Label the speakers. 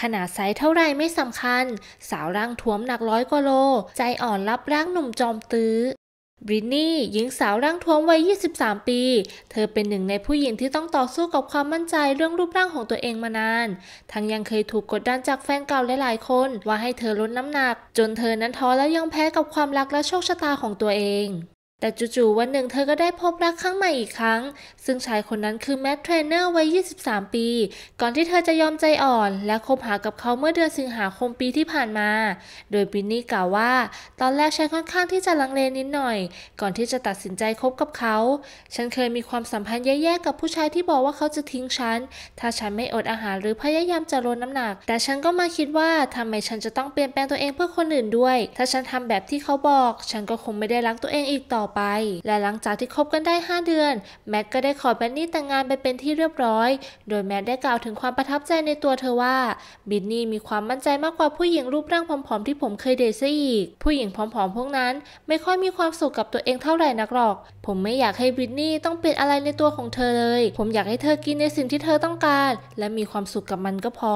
Speaker 1: ขนาดไซส์เท่าไรไม่สำคัญ สาวร่างท้วมหนักร้อยกว่าโล ใจอ่อนรับร่างหนุ่มจอมตื้อบรินนี่หญิงสาวร่างท้วมวัย23 ปี เธอเป็นหนึ่งในผู้หญิงที่ต้องต่อสู้กับความมั่นใจเรื่องรูปร่างของตัวเองมานาน ทั้งยังเคยถูกกดดันจากแฟนเก่าลหลายๆคน ว่าให้เธอลดน้ำหนัก จนเธอนั้นท้อและยังแพ้กับความรักและโชคชะตาของตัวเองแต่จู่ๆ วันหนึ่งเธอก็ได้พบรักครั้งใหม่อีกครั้ง ซึ่งชายคนนั้นคือแมทเทรนเนอร์วัย23 ปี ก่อนที่เธอจะยอมใจอ่อน และคบหากับเขาเมื่อเดือนสิงหาคมปีที่ผ่านมา โดยบินนี่กล่าวว่า ตอนแรกฉันค่อนข้างที่จะลังเลนิดหน่อย ก่อนที่จะตัดสินใจคบกับเขา ฉันเคยมีความสัมพันธ์แย่ๆ กับผู้ชายที่บอกว่าเขาจะทิ้งฉันถ้าฉันไม่อดอาหารหรือพยายามจะลดน้ำหนัก แต่ฉันก็มาคิดว่าทำไมฉันจะต้องเปลี่ยนแปลงตัวเองเพื่อคนอื่นด้วย ถ้าฉันทำแบบที่เขาบอก ฉันก็คงไม่ได้รักตัวเองอีกต่อไปและหลังจากที่คบกันได้ 5 เดือน แมทก็ได้ขอแบนนี่แต่งงานไปเป็นที่เรียบร้อย โดยแมทได้กล่าวถึงความประทับใจในตัวเธอว่า บินนี่มีความมั่นใจมากกว่าผู้หญิงรูปร่างผอมๆที่ผมเคยเดทซะอีก ผู้หญิงผอมๆพวกนั้นไม่ค่อยมีความสุขกับตัวเองเท่าไหร่นักหรอก ผมไม่อยากให้บินนี่ต้องเปลี่ยนอะไรในตัวของเธอเลย ผมอยากให้เธอกินในสิ่งที่เธอต้องการ และมีความสุขกับมันก็พอ